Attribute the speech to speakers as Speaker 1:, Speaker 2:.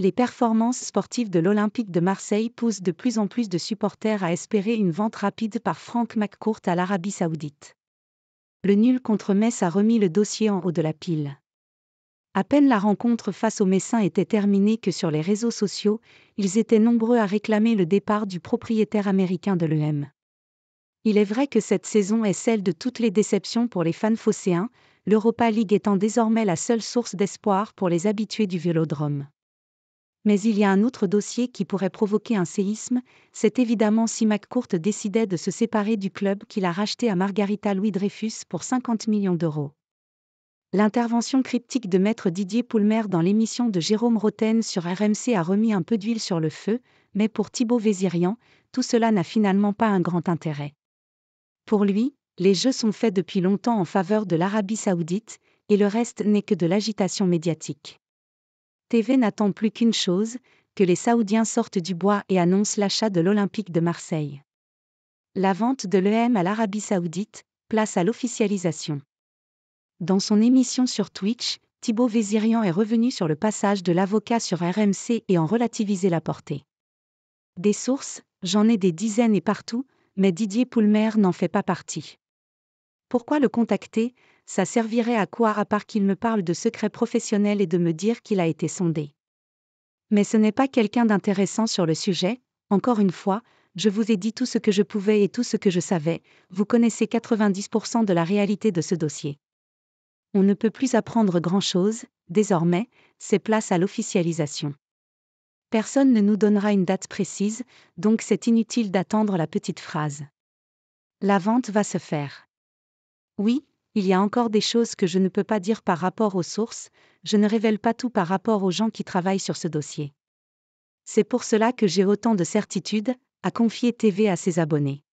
Speaker 1: Les performances sportives de l'Olympique de Marseille poussent de plus en plus de supporters à espérer une vente rapide par Frank McCourt à l'Arabie saoudite. Le nul contre Metz a remis le dossier en haut de la pile. À peine la rencontre face aux Messins était terminée que sur les réseaux sociaux, ils étaient nombreux à réclamer le départ du propriétaire américain de l'EM. Il est vrai que cette saison est celle de toutes les déceptions pour les fans phocéens, l'Europa League étant désormais la seule source d'espoir pour les habitués du Vélodrome. Mais il y a un autre dossier qui pourrait provoquer un séisme, c'est évidemment si McCourt décidait de se séparer du club qu'il a racheté à Margarita Louis-Dreyfus pour 50 millions d'euros. L'intervention cryptique de maître Didier Poulmer dans l'émission de Jérôme Roten sur RMC a remis un peu d'huile sur le feu, mais pour Thibaut Vézirian, tout cela n'a finalement pas un grand intérêt. Pour lui, les jeux sont faits depuis longtemps en faveur de l'Arabie saoudite, et le reste n'est que de l'agitation médiatique. TV n'attend plus qu'une chose, que les Saoudiens sortent du bois et annoncent l'achat de l'Olympique de Marseille. La vente de l'EM à l'Arabie saoudite, place à l'officialisation. Dans son émission sur Twitch, Thibaut Vézirian est revenu sur le passage de l'avocat sur RMC et en relativisé la portée. Des sources, j'en ai des dizaines et partout, mais Didier Poulmer n'en fait pas partie. Pourquoi le contacter Ça servirait à quoi à part qu'il me parle de secrets professionnels et de me dire qu'il a été sondé Mais ce n'est pas quelqu'un d'intéressant sur le sujet, encore une fois, je vous ai dit tout ce que je pouvais et tout ce que je savais, vous connaissez 90% de la réalité de ce dossier. On ne peut plus apprendre grand-chose, désormais, c'est place à l'officialisation. Personne ne nous donnera une date précise, donc c'est inutile d'attendre la petite phrase. La vente va se faire. Oui, il y a encore des choses que je ne peux pas dire par rapport aux sources, je ne révèle pas tout par rapport aux gens qui travaillent sur ce dossier. C'est pour cela que j'ai autant de certitude, à confier TV à ses abonnés.